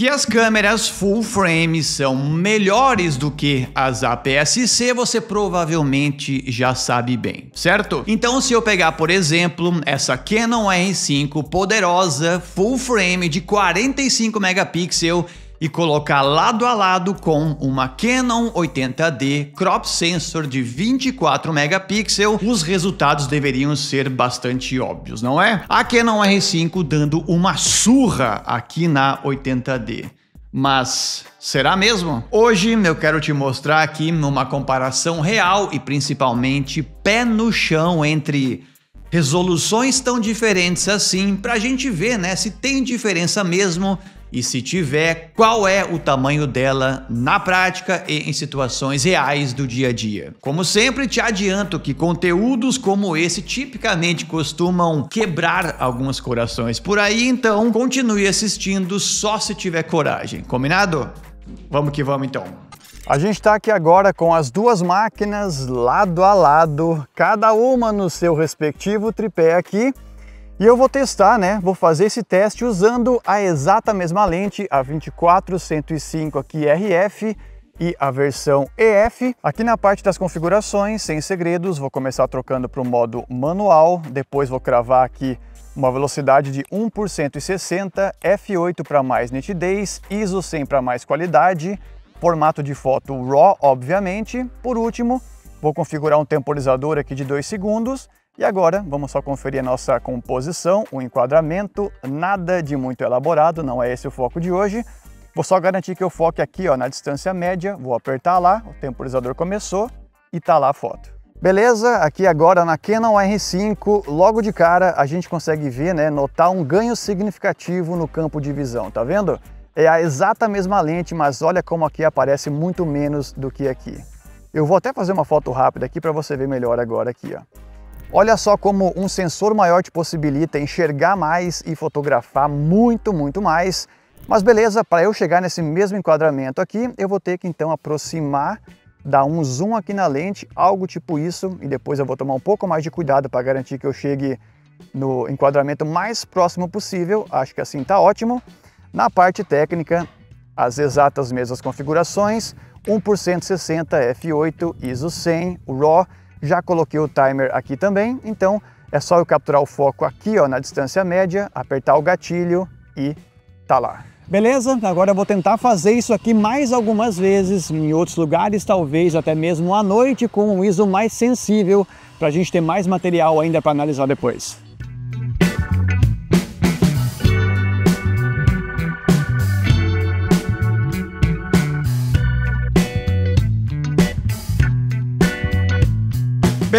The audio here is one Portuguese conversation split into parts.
que as câmeras full frame são melhores do que as APS-C, você provavelmente já sabe bem, certo? Então se eu pegar, por exemplo, essa Canon R5 poderosa full frame de 45 megapixels e colocar lado a lado com uma Canon 80D crop sensor de 24 megapixels, os resultados deveriam ser bastante óbvios, não é? A Canon R5 dando uma surra aqui na 80D. Mas será mesmo? Hoje eu quero te mostrar aqui uma comparação real e principalmente pé no chão entre resoluções tão diferentes assim, para a gente ver né, se tem diferença mesmo e se tiver, qual é o tamanho dela na prática e em situações reais do dia a dia? Como sempre, te adianto que conteúdos como esse tipicamente costumam quebrar alguns corações por aí, então continue assistindo só se tiver coragem, combinado? Vamos que vamos então. A gente está aqui agora com as duas máquinas lado a lado, cada uma no seu respectivo tripé aqui. E eu vou testar, né? Vou fazer esse teste usando a exata mesma lente, a 24-105 aqui RF e a versão EF. Aqui na parte das configurações, sem segredos, vou começar trocando para o modo manual, depois vou cravar aqui uma velocidade de 1 por 160, F8 para mais nitidez, ISO 100 para mais qualidade, formato de foto RAW, obviamente. Por último, vou configurar um temporizador aqui de 2 segundos e agora, vamos só conferir a nossa composição, o enquadramento, nada de muito elaborado, não é esse o foco de hoje. Vou só garantir que eu foque aqui ó, na distância média, vou apertar lá, o temporizador começou e tá lá a foto. Beleza, aqui agora na Canon R5, logo de cara a gente consegue ver, né, notar um ganho significativo no campo de visão, tá vendo? É a exata mesma lente, mas olha como aqui aparece muito menos do que aqui. Eu vou até fazer uma foto rápida aqui para você ver melhor agora aqui, ó. Olha só como um sensor maior te possibilita enxergar mais e fotografar muito, muito mais. Mas beleza, para eu chegar nesse mesmo enquadramento aqui, eu vou ter que então aproximar, dar um zoom aqui na lente, algo tipo isso, e depois eu vou tomar um pouco mais de cuidado para garantir que eu chegue no enquadramento mais próximo possível, acho que assim está ótimo. Na parte técnica, as exatas mesmas configurações, 1% 60 f8, ISO 100, RAW, já coloquei o timer aqui também, então é só eu capturar o foco aqui ó, na distância média, apertar o gatilho e tá lá. Beleza, agora eu vou tentar fazer isso aqui mais algumas vezes, em outros lugares, talvez até mesmo à noite, com um ISO mais sensível, para a gente ter mais material ainda para analisar depois.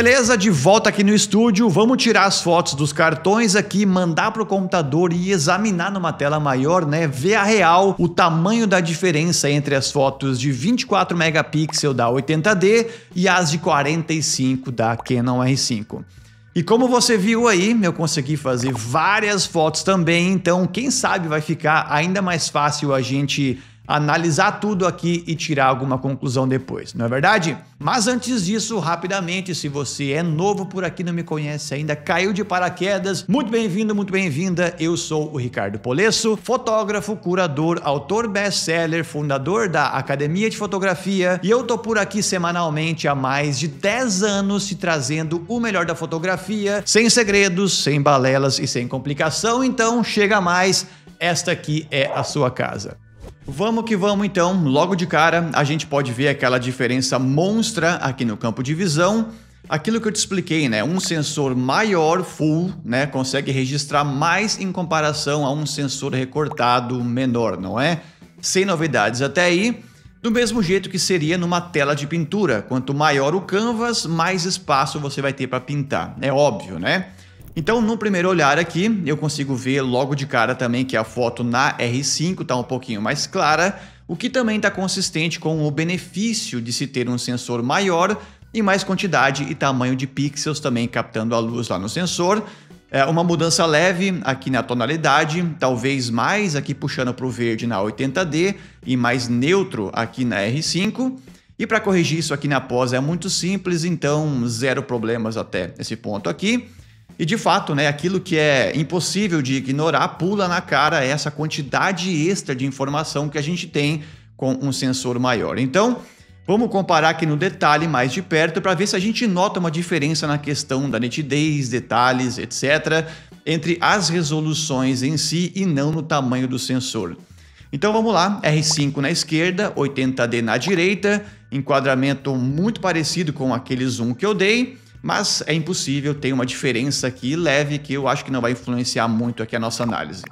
Beleza, de volta aqui no estúdio, vamos tirar as fotos dos cartões aqui, mandar para o computador e examinar numa tela maior, né? Ver a real o tamanho da diferença entre as fotos de 24 megapixels da 80D e as de 45 da Canon R5. E como você viu aí, eu consegui fazer várias fotos também, então quem sabe vai ficar ainda mais fácil a gente analisar tudo aqui e tirar alguma conclusão depois, não é verdade? Mas antes disso, rapidamente, se você é novo por aqui, não me conhece ainda, caiu de paraquedas, muito bem-vindo, muito bem-vinda. Eu sou o Ricardo Polesso, fotógrafo, curador, autor best-seller, fundador da Academia de Fotografia, e eu tô por aqui semanalmente há mais de 10 anos te trazendo o melhor da fotografia, sem segredos, sem balelas e sem complicação. Então, chega mais, esta aqui é a sua casa. Vamos que vamos então, logo de cara a gente pode ver aquela diferença monstra aqui no campo de visão. Aquilo que eu te expliquei, né? Um sensor maior full, né, consegue registrar mais em comparação a um sensor recortado menor, não é? Sem novidades até aí. Do mesmo jeito que seria numa tela de pintura, quanto maior o canvas, mais espaço você vai ter para pintar. É óbvio, né? Então, no primeiro olhar aqui, eu consigo ver logo de cara também que a foto na R5 está um pouquinho mais clara, o que também está consistente com o benefício de se ter um sensor maior e mais quantidade e tamanho de pixels também captando a luz lá no sensor. É uma mudança leve aqui na tonalidade, talvez mais aqui puxando para o verde na 80D e mais neutro aqui na R5. E para corrigir isso aqui na pós é muito simples, então zero problemas até esse ponto aqui. E de fato, né, aquilo que é impossível de ignorar pula na cara essa quantidade extra de informação que a gente tem com um sensor maior. Então, vamos comparar aqui no detalhe mais de perto para ver se a gente nota uma diferença na questão da nitidez, detalhes, etc, entre as resoluções em si e não no tamanho do sensor. Então vamos lá, R5 na esquerda, 80D na direita, enquadramento muito parecido com aquele zoom que eu dei. Mas é impossível, tem uma diferença aqui leve que eu acho que não vai influenciar muito aqui a nossa análise.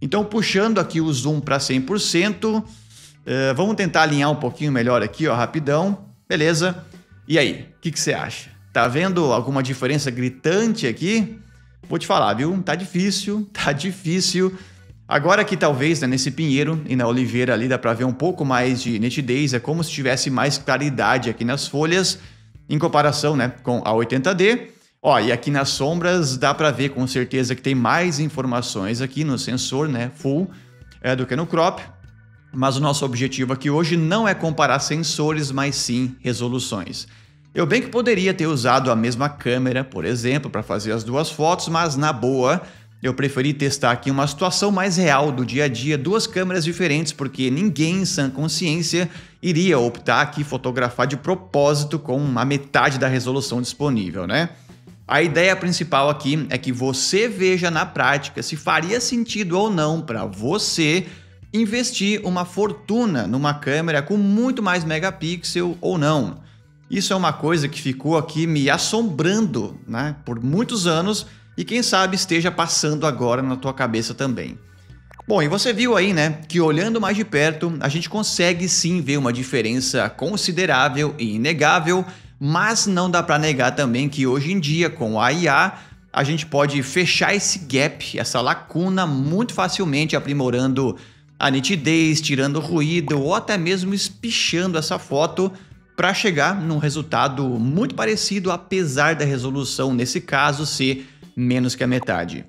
Então, puxando aqui o zoom para 100%, uh, vamos tentar alinhar um pouquinho melhor aqui, ó, rapidão. Beleza? E aí, o que, você acha? Tá vendo alguma diferença gritante aqui? Vou te falar, viu? Tá difícil, tá difícil. Agora que talvez né, nesse pinheiro e na oliveira ali dá para ver um pouco mais de nitidez, é como se tivesse mais claridade aqui nas folhas em comparação né, com a 80D. Ó, e aqui nas sombras dá para ver com certeza que tem mais informações aqui no sensor, né, full, é, do que no crop. Mas o nosso objetivo aqui hoje não é comparar sensores, mas sim resoluções. Eu bem que poderia ter usado a mesma câmera, por exemplo, para fazer as duas fotos, mas na boa, eu preferi testar aqui uma situação mais real do dia a dia, duas câmeras diferentes, porque ninguém em sã consciência iria optar aqui fotografar de propósito com a metade da resolução disponível, né? A ideia principal aqui é que você veja na prática se faria sentido ou não para você investir uma fortuna numa câmera com muito mais megapixel ou não. Isso é uma coisa que ficou aqui me assombrando, né? Por muitos anos e quem sabe esteja passando agora na tua cabeça também. Bom, e você viu aí, né, que olhando mais de perto, a gente consegue sim ver uma diferença considerável e inegável, mas não dá para negar também que hoje em dia, com a IA, a gente pode fechar esse gap, essa lacuna, muito facilmente, aprimorando a nitidez, tirando ruído ou até mesmo espichando essa foto para chegar num resultado muito parecido, apesar da resolução, nesse caso, ser menos que a metade.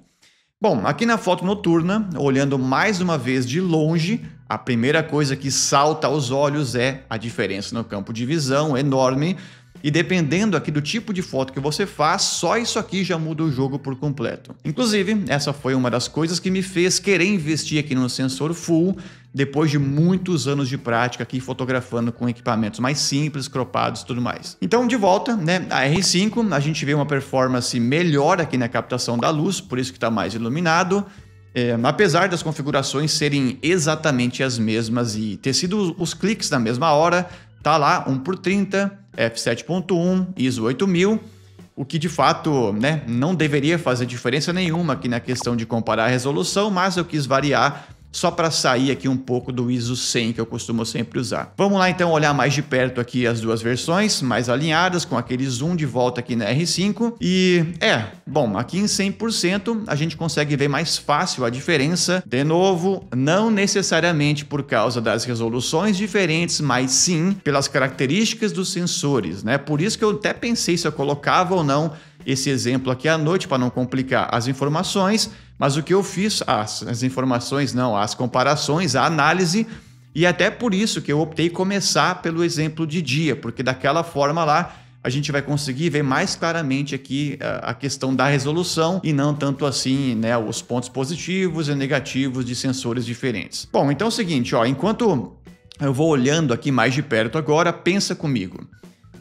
Bom, aqui na foto noturna, olhando mais uma vez de longe, a primeira coisa que salta aos olhos é a diferença no campo de visão enorme e dependendo aqui do tipo de foto que você faz, só isso aqui já muda o jogo por completo. Inclusive, essa foi uma das coisas que me fez querer investir aqui no sensor full depois de muitos anos de prática aqui fotografando com equipamentos mais simples, cropados e tudo mais. Então, de volta, né, a R5, a gente vê uma performance melhor aqui na captação da luz, por isso que está mais iluminado, é, apesar das configurações serem exatamente as mesmas e ter sido os cliques na mesma hora, tá lá 1 por 30, f7.1, ISO 8000, o que de fato né, não deveria fazer diferença nenhuma aqui na questão de comparar a resolução, mas eu quis variar só para sair aqui um pouco do ISO 100 que eu costumo sempre usar. Vamos lá então olhar mais de perto aqui as duas versões, mais alinhadas, com aquele zoom de volta aqui na R5. E é, bom, aqui em 100% a gente consegue ver mais fácil a diferença. De novo, não necessariamente por causa das resoluções diferentes, mas sim pelas características dos sensores, né? Por isso que eu até pensei se eu colocava ou não esse exemplo aqui à noite para não complicar as informações, mas o que eu fiz, as, as informações não, as comparações, a análise, e até por isso que eu optei começar pelo exemplo de dia, porque daquela forma lá a gente vai conseguir ver mais claramente aqui a questão da resolução e não tanto assim, né, os pontos positivos e negativos de sensores diferentes. Bom, então é o seguinte, ó, enquanto eu vou olhando aqui mais de perto agora, pensa comigo.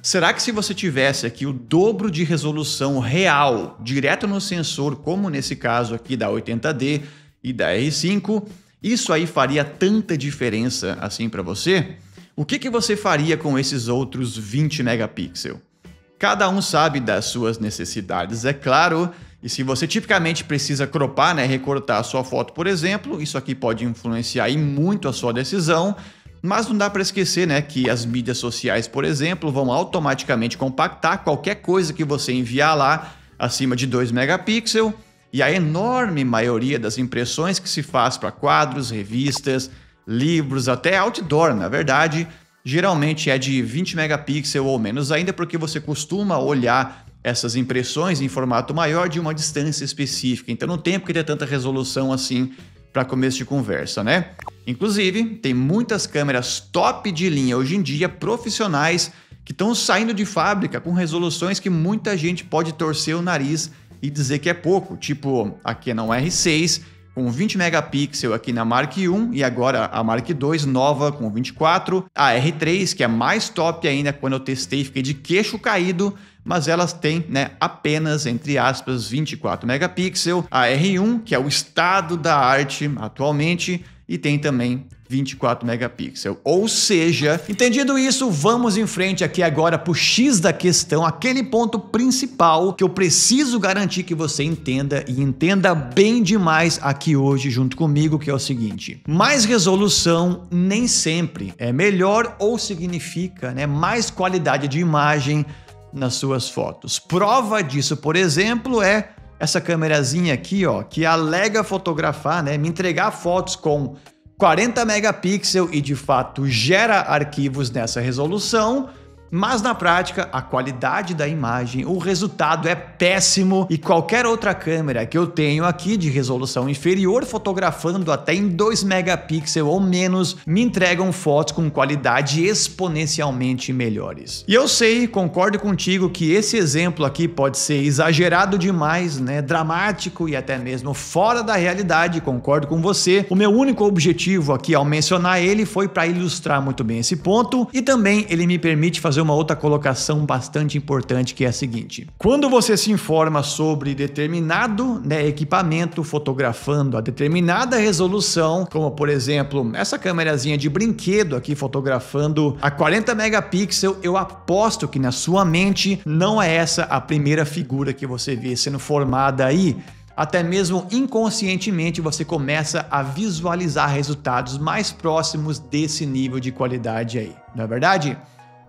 Será que se você tivesse aqui o dobro de resolução real direto no sensor, como nesse caso aqui da 80D e da R5, isso aí faria tanta diferença assim para você? O que, que você faria com esses outros 20 megapixels? Cada um sabe das suas necessidades, é claro, e se você tipicamente precisa cropar, né, recortar a sua foto, por exemplo, isso aqui pode influenciar muito a sua decisão. Mas não dá para esquecer, né, que as mídias sociais, por exemplo, vão automaticamente compactar qualquer coisa que você enviar lá acima de 2 megapixels, e a enorme maioria das impressões que se faz para quadros, revistas, livros, até outdoor, na verdade, geralmente é de 20 megapixels ou menos ainda, porque você costuma olhar essas impressões em formato maior de uma distância específica. Então não tem porque ter tanta resolução assim para começo de conversa, né? Inclusive, tem muitas câmeras top de linha hoje em dia, profissionais, que estão saindo de fábrica com resoluções que muita gente pode torcer o nariz e dizer que é pouco, tipo a Canon R6, com 20 megapixels aqui na Mark 1 e agora a Mark 2 nova com 24, a R3 que é mais top ainda, quando eu testei fiquei de queixo caído, mas elas têm, né, apenas entre aspas 24 megapixels, a R1 que é o estado da arte atualmente e tem também 24 megapixels. Ou seja, entendido isso, vamos em frente aqui agora pro X da questão, aquele ponto principal que eu preciso garantir que você entenda e entenda bem demais aqui hoje junto comigo, que é o seguinte: mais resolução nem sempre é melhor ou significa, né, mais qualidade de imagem nas suas fotos. Prova disso, por exemplo, é essa câmerazinha aqui, ó, que alega fotografar, né, me entregar fotos com 40 megapixels e de fato gera arquivos nessa resolução, mas na prática, a qualidade da imagem, o resultado é péssimo e qualquer outra câmera que eu tenho aqui de resolução inferior, fotografando até em 2 megapixels ou menos, me entregam fotos com qualidade exponencialmente melhores. E eu sei, concordo contigo que esse exemplo aqui pode ser exagerado demais, né, dramático e até mesmo fora da realidade, concordo com você. O meu único objetivo aqui ao mencionar ele foi para ilustrar muito bem esse ponto e também ele me permite fazer uma outra colocação bastante importante que é a seguinte: quando você se informa sobre determinado né, equipamento fotografando a determinada resolução, como por exemplo essa câmerazinha de brinquedo aqui fotografando a 40 megapixels, eu aposto que na sua mente não é essa a primeira figura que você vê sendo formada aí. Até mesmo inconscientemente você começa a visualizar resultados mais próximos desse nível de qualidade aí, não é verdade?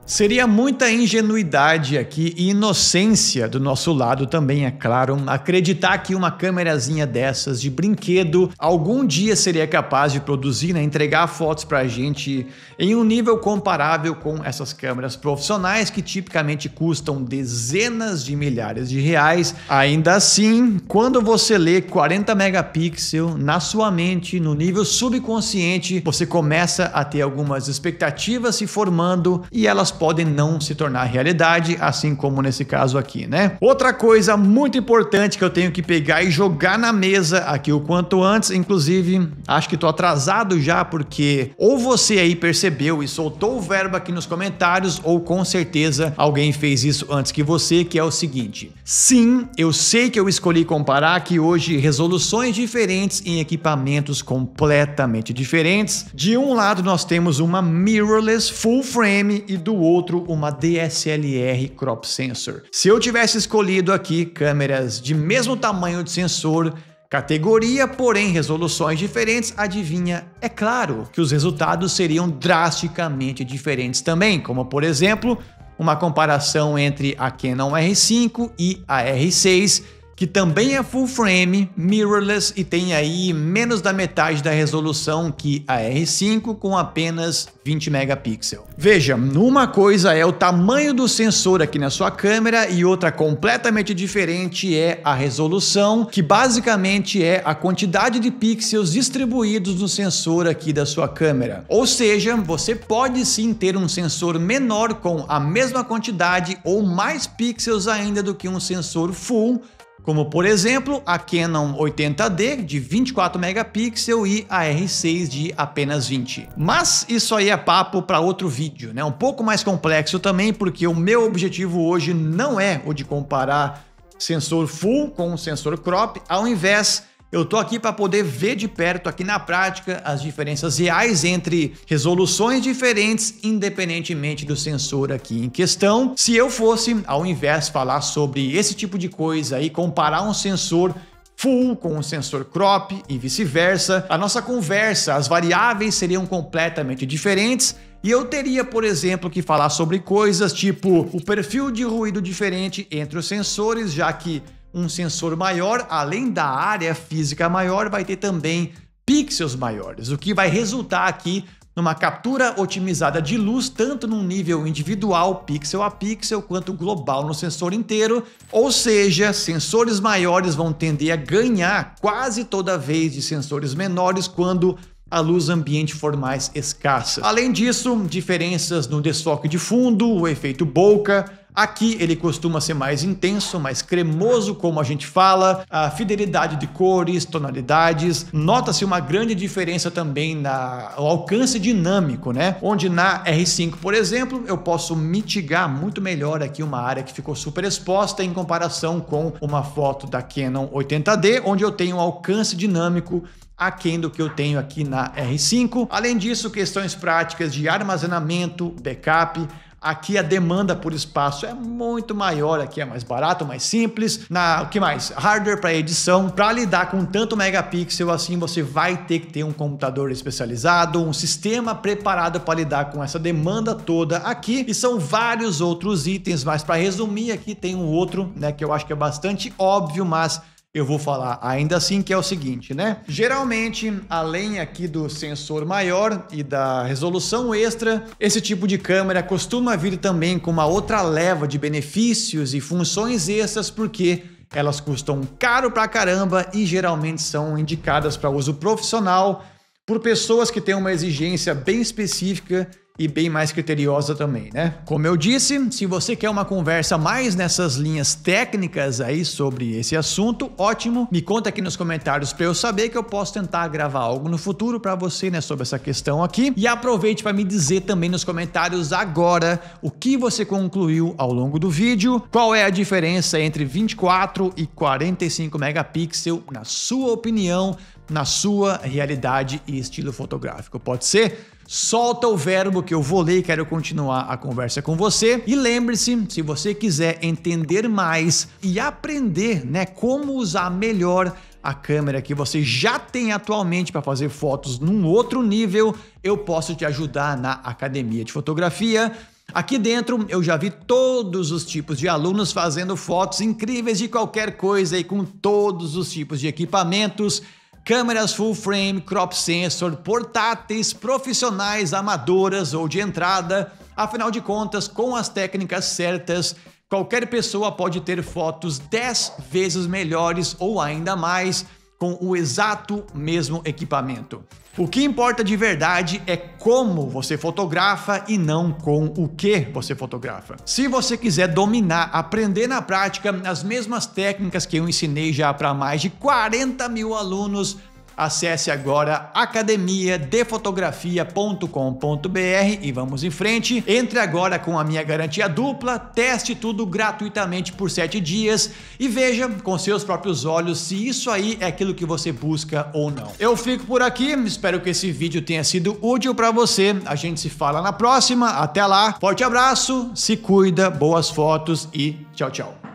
Seria muita ingenuidade aqui e inocência do nosso lado também, é claro, acreditar que uma câmerazinha dessas de brinquedo algum dia seria capaz de produzir, né, entregar fotos pra gente em um nível comparável com essas câmeras profissionais que tipicamente custam dezenas de milhares de reais. Ainda assim, quando você lê 40 megapixels na sua mente, no nível subconsciente, você começa a ter algumas expectativas se formando e elas podem não se tornar realidade, assim como nesse caso aqui, né? Outra coisa muito importante que eu tenho que pegar e jogar na mesa aqui o quanto antes, inclusive, acho que tô atrasado já porque ou você aí percebeu e soltou o verbo aqui nos comentários ou com certeza alguém fez isso antes que você, que é o seguinte: sim, eu sei que eu escolhi comparar aqui hoje resoluções diferentes em equipamentos completamente diferentes. De um lado nós temos uma mirrorless full frame e do outro uma DSLR crop sensor. Se eu tivesse escolhido aqui câmeras de mesmo tamanho de sensor, categoria, porém resoluções diferentes, adivinha? É claro que os resultados seriam drasticamente diferentes também, como por exemplo, uma comparação entre a Canon R5 e a R6 que também é full frame, mirrorless e tem aí menos da metade da resolução que a R5 com apenas 20 megapixels. Veja, uma coisa é o tamanho do sensor aqui na sua câmera e outra completamente diferente é a resolução, que basicamente é a quantidade de pixels distribuídos no sensor aqui da sua câmera. Ou seja, você pode sim ter um sensor menor com a mesma quantidade ou mais pixels ainda do que um sensor full, como por exemplo a Canon 80D de 24 megapixels e a R6 de apenas 20. Mas isso aí é papo para outro vídeo, né? Um pouco mais complexo também, porque o meu objetivo hoje não é o de comparar sensor full com sensor crop, ao invés eu tô aqui para poder ver de perto aqui na prática as diferenças reais entre resoluções diferentes, independentemente do sensor aqui em questão. Se eu fosse, ao invés, falar sobre esse tipo de coisa e comparar um sensor full com o sensor crop e vice-versa. A nossa conversa, as variáveis seriam completamente diferentes. E eu teria, por exemplo, que falar sobre coisas tipo o perfil de ruído diferente entre os sensores, já que um sensor maior, além da área física maior, vai ter também pixels maiores, o que vai resultar aqui numa captura otimizada de luz, tanto num nível individual, pixel a pixel, quanto global no sensor inteiro. Ou seja, sensores maiores vão tender a ganhar quase toda vez de sensores menores quando a luz ambiente for mais escassa. Além disso, diferenças no desfoque de fundo, o efeito bokeh, Aqui ele costuma ser mais intenso, mais cremoso, como a gente fala, a fidelidade de cores, tonalidades. Nota-se uma grande diferença também na o alcance dinâmico, né? Onde na R5, por exemplo, eu posso mitigar muito melhor aqui uma área que ficou super exposta em comparação com uma foto da Canon 80D, onde eu tenho um alcance dinâmico aquém do que eu tenho aqui na R5. Além disso, questões práticas de armazenamento, backup, Aqui a demanda por espaço é muito maior, aqui é mais barato, mais simples. Na, o que mais? Hardware para edição. Para lidar com tanto megapixel assim, você vai ter que ter um computador especializado, um sistema preparado para lidar com essa demanda toda aqui. E são vários outros itens, mas para resumir aqui tem um outro, né, que eu acho que é bastante óbvio, mas eu vou falar ainda assim, que é o seguinte, né? Geralmente, além aqui do sensor maior e da resolução extra, esse tipo de câmera costuma vir também com uma outra leva de benefícios e funções extras, porque elas custam caro pra caramba e geralmente são indicadas para uso profissional por pessoas que têm uma exigência bem específica e bem mais criteriosa também, né? Como eu disse, se você quer uma conversa mais nessas linhas técnicas aí sobre esse assunto, ótimo. Me conta aqui nos comentários para eu saber que eu posso tentar gravar algo no futuro para você, né, sobre essa questão aqui. E aproveite para me dizer também nos comentários agora o que você concluiu ao longo do vídeo, qual é a diferença entre 24 e 45 megapixel na sua opinião, na sua realidade e estilo fotográfico. Pode ser? Solta o verbo que eu vou ler e quero continuar a conversa com você. E lembre-se, se você quiser entender mais e aprender, né, como usar melhor a câmera que você já tem atualmente para fazer fotos num outro nível, eu posso te ajudar na academia de fotografia. Aqui dentro eu já vi todos os tipos de alunos fazendo fotos incríveis de qualquer coisa e com todos os tipos de equipamentos câmeras full frame, crop sensor, portáteis, profissionais, amadoras ou de entrada. Afinal de contas, com as técnicas certas, qualquer pessoa pode ter fotos 10 vezes melhores ou ainda mais com o exato mesmo equipamento. O que importa de verdade é como você fotografa e não com o que você fotografa. Se você quiser dominar, aprender na prática as mesmas técnicas que eu ensinei já para mais de 40 mil alunos, Acesse agora academiadefotografia.com.br e vamos em frente. Entre agora com a minha garantia dupla, teste tudo gratuitamente por 7 dias e veja com seus próprios olhos se isso aí é aquilo que você busca ou não. Eu fico por aqui, espero que esse vídeo tenha sido útil para você. A gente se fala na próxima, até lá. Forte abraço, se cuida, boas fotos e tchau, tchau.